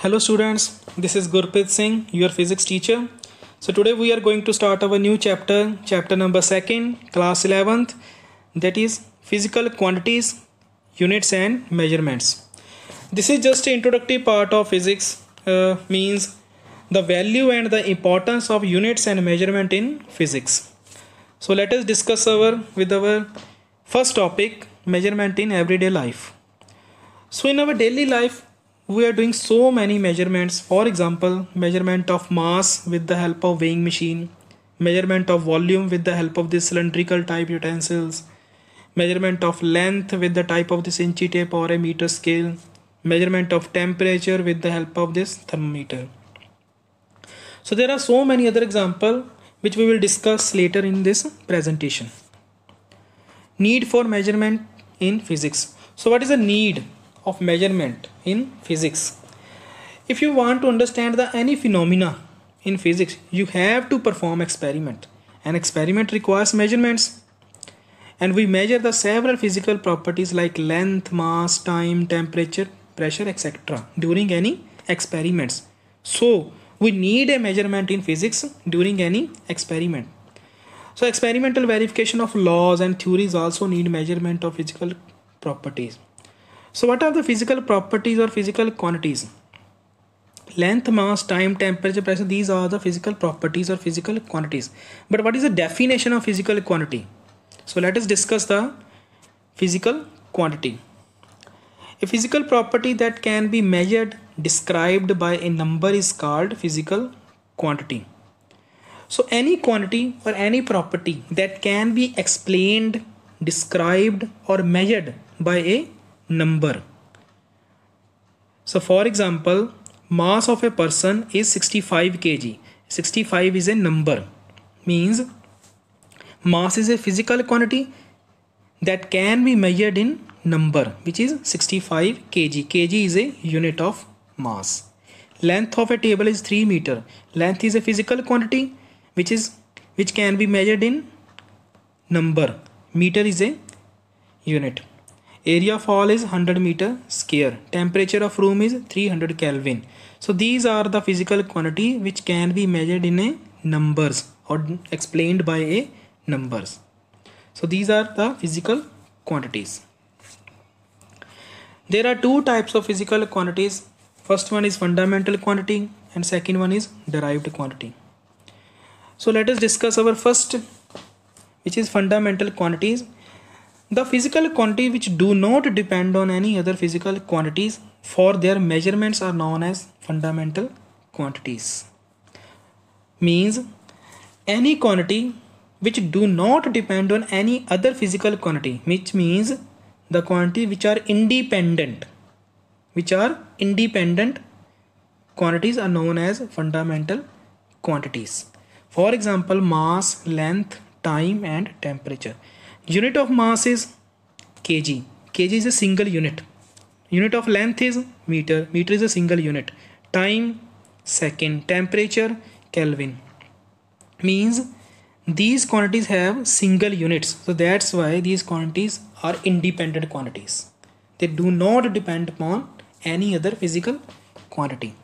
Hello students, this is Gurpreet Singh, your physics teacher. So today we are going to start our new chapter, chapter number 2nd, class 11th, that is physical quantities, units and measurements. This is just introductory part of physics, uh, means the value and the importance of units and measurement in physics. So let us discuss our with our first topic, measurement in everyday life. So in our daily life, we are doing so many measurements for example measurement of mass with the help of weighing machine measurement of volume with the help of this cylindrical type utensils measurement of length with the type of this inch tape or a meter scale measurement of temperature with the help of this thermometer so there are so many other example which we will discuss later in this presentation need for measurement in physics so what is a need of measurement in physics if you want to understand the any phenomena in physics you have to perform experiment an experiment requires measurements and we measure the several physical properties like length mass time temperature pressure etc during any experiments so we need a measurement in physics during any experiment so experimental verification of laws and theories also need measurement of physical properties so what are the physical properties or physical quantities? Length, mass, time, temperature, pressure, these are the physical properties or physical quantities. But what is the definition of physical quantity? So let us discuss the physical quantity. A physical property that can be measured, described by a number is called physical quantity. So any quantity or any property that can be explained, described or measured by a number. So for example, mass of a person is 65 kg. 65 is a number means mass is a physical quantity that can be measured in number which is 65 kg. kg is a unit of mass. Length of a table is 3 meter. Length is a physical quantity which is which can be measured in number. Meter is a unit area fall is 100 meter square temperature of room is 300 kelvin so these are the physical quantity which can be measured in a numbers or explained by a numbers so these are the physical quantities there are two types of physical quantities first one is fundamental quantity and second one is derived quantity so let us discuss our first which is fundamental quantities the physical quantity which do not depend on any other physical quantities for their measurements are known as fundamental quantities. Means any quantity which do not depend on any other physical quantity, which means the quantity which are independent, which are independent quantities are known as fundamental quantities. For example, mass, length, time, and temperature unit of mass is kg kg is a single unit unit of length is meter meter is a single unit time second temperature kelvin means these quantities have single units so that's why these quantities are independent quantities they do not depend upon any other physical quantity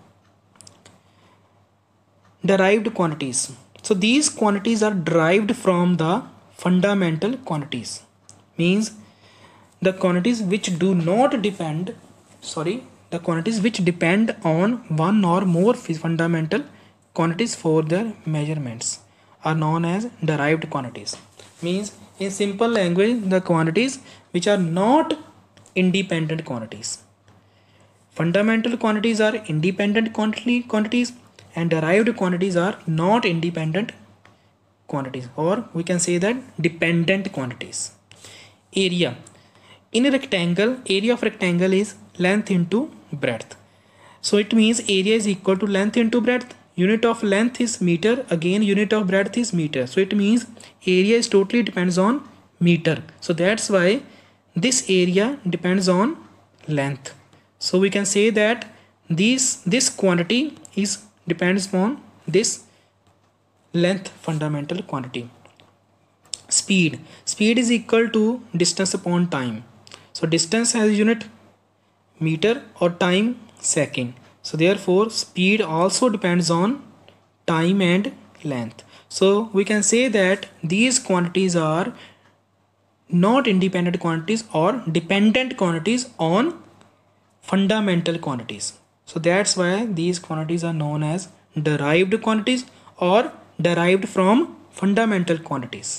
derived quantities so these quantities are derived from the fundamental quantities means the quantities which do not depend sorry the quantities which depend on one or more fundamental quantities for their measurements are known as derived quantities means in simple language the quantities which are not independent quantities fundamental quantities are independent quantity quantities and derived quantities are not independent quantities or we can say that dependent quantities area in a rectangle area of rectangle is length into breadth so it means area is equal to length into breadth unit of length is meter again unit of breadth is meter so it means area is totally depends on meter so that's why this area depends on length so we can say that this this quantity is depends on this length fundamental quantity speed speed is equal to distance upon time so distance has unit meter or time second so therefore speed also depends on time and length so we can say that these quantities are not independent quantities or dependent quantities on fundamental quantities so that's why these quantities are known as derived quantities or derived from fundamental quantities.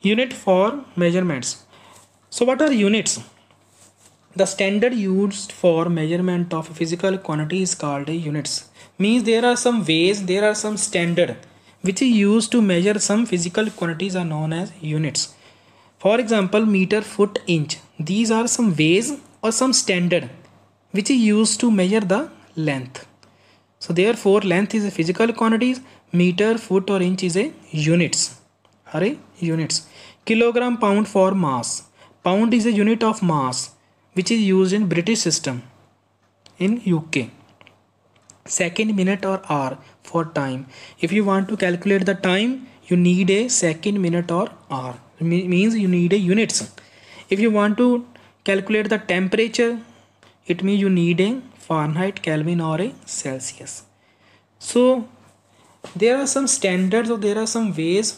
Unit for measurements. So what are units? The standard used for measurement of physical quantity is called units. Means there are some ways, there are some standard which is used to measure some physical quantities are known as units. For example, meter, foot, inch. These are some ways or some standard which is used to measure the length. So therefore length is a physical quantity. meter, foot or inch is a units. Hurry, units. Kilogram pound for mass. Pound is a unit of mass which is used in British system in UK. Second minute or hour for time. If you want to calculate the time, you need a second minute or hour. means you need a units. If you want to calculate the temperature, it means you need a Fahrenheit, Kelvin or Celsius. So there are some standards or there are some ways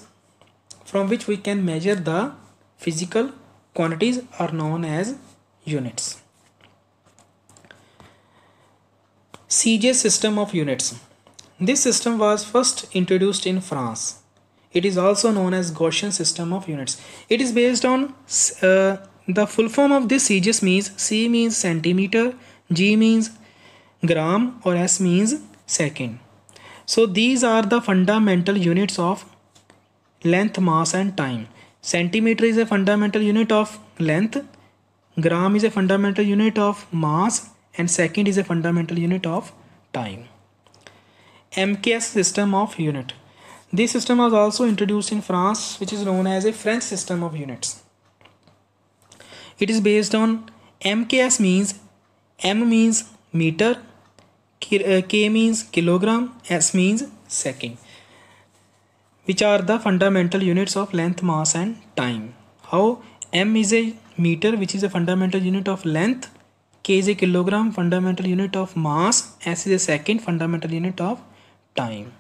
from which we can measure the physical quantities are known as units. CJ system of units. This system was first introduced in France. It is also known as Gaussian system of units. It is based on uh, the full form of this CGS means C means centimeter, G means gram or s means second. So these are the fundamental units of length, mass and time. Centimeter is a fundamental unit of length, gram is a fundamental unit of mass and second is a fundamental unit of time. MKS system of unit. This system was also introduced in France which is known as a French system of units. It is based on MKS means M means meter uh, K means kilogram, S means second, which are the fundamental units of length, mass, and time. How M is a meter, which is a fundamental unit of length, K is a kilogram, fundamental unit of mass, S is a second, fundamental unit of time.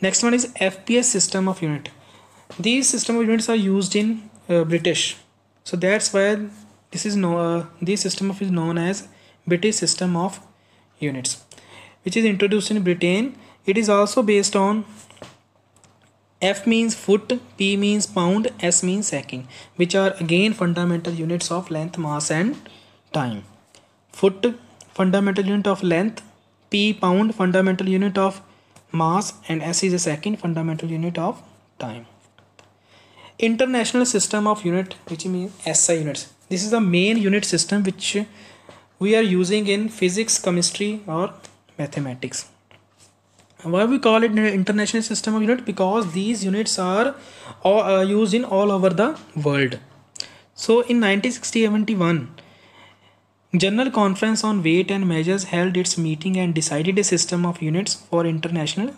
Next one is FPS system of unit. These system of units are used in uh, British, so that's why this is no uh, this system of is known as British system of units which is introduced in Britain. It is also based on F means foot, P means pound, S means second, which are again fundamental units of length, mass and time. Foot, fundamental unit of length, P pound, fundamental unit of mass and S is a second, fundamental unit of time. International system of unit which means SI units. This is the main unit system which we are using in physics chemistry or mathematics why we call it international system of unit because these units are uh, used in all over the world so in 1971 general conference on weight and measures held its meeting and decided a system of units for international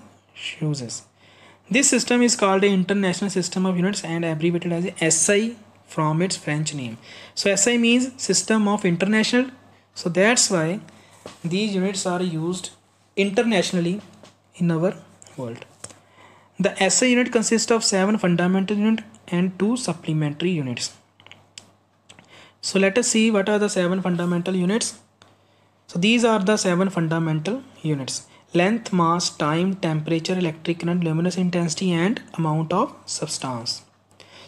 uses this system is called an international system of units and abbreviated as SI from its french name so SI means system of international so that's why these units are used internationally in our world the SI unit consists of 7 fundamental units and 2 supplementary units. So let us see what are the 7 fundamental units. So these are the 7 fundamental units. Length, mass, time, temperature, electric current, luminous intensity and amount of substance.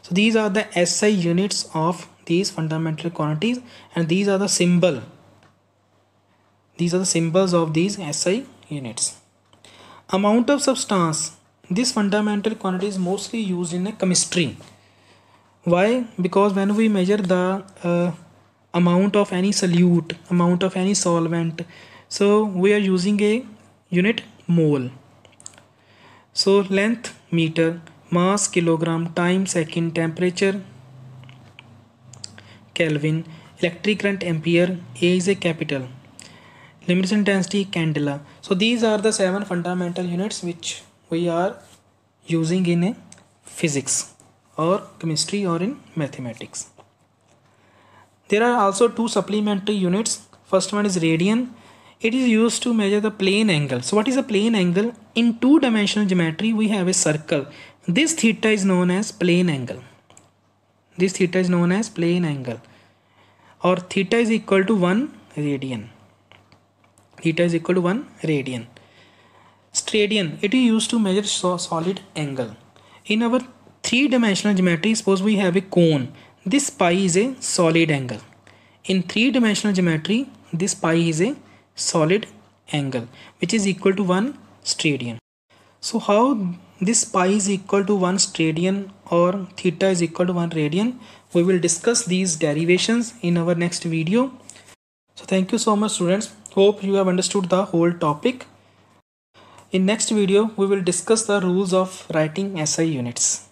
So these are the SI units of these fundamental quantities and these are the symbol these are the symbols of these SI units amount of substance this fundamental quantity is mostly used in a chemistry why because when we measure the uh, amount of any solute amount of any solvent so we are using a unit mole so length meter mass kilogram time second temperature kelvin electric current ampere a is a capital limits intensity candela so these are the seven fundamental units which we are using in physics or chemistry or in mathematics there are also two supplementary units first one is radian it is used to measure the plane angle so what is a plane angle in two dimensional geometry we have a circle this theta is known as plane angle this theta is known as plane angle or theta is equal to 1 radian theta is equal to 1 radian stradian it is used to measure so solid angle in our three dimensional geometry suppose we have a cone this pi is a solid angle in three dimensional geometry this pi is a solid angle which is equal to 1 stradian so how this pi is equal to 1 stradian or theta is equal to 1 radian we will discuss these derivations in our next video so thank you so much students Hope you have understood the whole topic. In next video, we will discuss the rules of writing SI units.